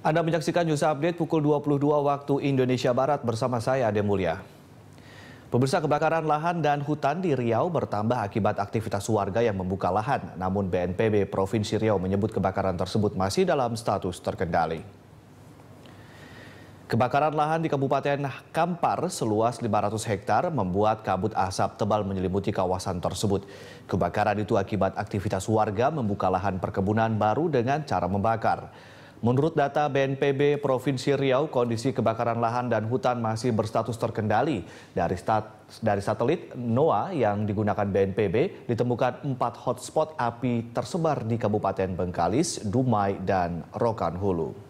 Anda menyaksikan news update pukul 22 waktu Indonesia Barat bersama saya Ade Mulya. Pemirsa kebakaran lahan dan hutan di Riau bertambah akibat aktivitas warga yang membuka lahan. Namun BNPB Provinsi Riau menyebut kebakaran tersebut masih dalam status terkendali. Kebakaran lahan di Kabupaten Kampar seluas 500 hektar membuat kabut asap tebal menyelimuti kawasan tersebut. Kebakaran itu akibat aktivitas warga membuka lahan perkebunan baru dengan cara membakar. Menurut data BNPB Provinsi Riau, kondisi kebakaran lahan dan hutan masih berstatus terkendali. Dari, stat, dari satelit NOAA yang digunakan BNPB, ditemukan empat hotspot api tersebar di Kabupaten Bengkalis, Dumai, dan Rokan Hulu.